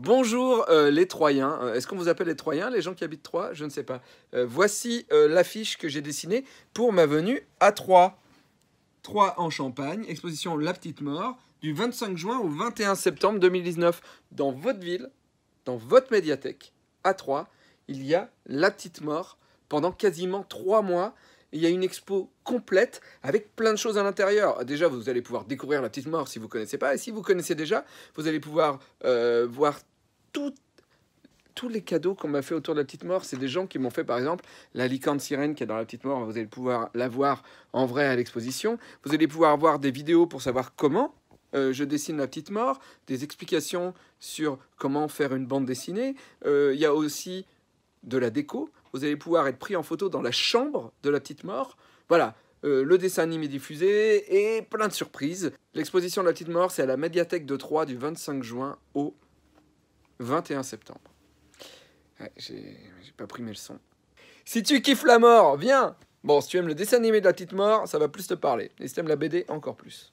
Bonjour euh, les Troyens. Euh, est-ce qu'on vous appelle les Troyens, les gens qui habitent Troyes Je ne sais pas. Euh, voici l'affiche que j'ai dessinée pour ma venue à Troyes. Troyes en Champagne, exposition La Petite Mort, du 25 juin au 21 septembre 2019. Dans votre ville, dans votre médiathèque, à Troyes, il y a La Petite Mort pendant quasiment trois mois il y a une expo complète avec plein de choses à l'intérieur. Déjà, vous allez pouvoir découvrir la petite mort si vous ne connaissez pas. Et si vous connaissez déjà, vous allez pouvoir euh, voir tous les cadeaux qu'on m'a fait autour de la petite mort. C'est des gens qui m'ont fait, par exemple, la licorne sirène qui est dans la petite mort. Vous allez pouvoir la voir en vrai à l'exposition. Vous allez pouvoir voir des vidéos pour savoir comment euh, je dessine la petite mort, des explications sur comment faire une bande dessinée. Euh, il y a aussi de la déco. Vous allez pouvoir être pris en photo dans la chambre de la petite mort. Voilà, euh, le dessin animé diffusé et plein de surprises. L'exposition de la petite mort, c'est à la médiathèque de Troyes du 25 juin au 21 septembre. j'ai pas pris mes leçons. Si tu kiffes la mort, viens Bon, si tu aimes le dessin animé de la petite mort, ça va plus te parler. Et si tu aimes la BD, encore plus.